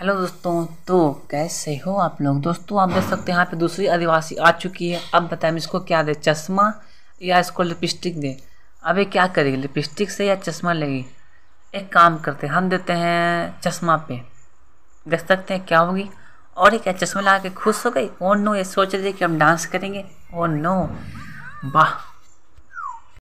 hello दोस्तों तो कैसे हो आप लोग दोस्तों आप देख सकते हैं यहाँ पे दूसरी आदिवासी आ चुकी है अब बताएं इसको क्या दे चश्मा या इसको लिपस्टिक दे अबे क्या करेगी लिपस्टिक से या चश्मा लेगी एक काम करते हम देते हैं चश्मा पे देख सकते हैं क्या होगी और ये क्या चश्मा लगा के खुश हो गई ओ oh नो ये सोच रही है कि हम डांस करेंगे ओ oh नो वाह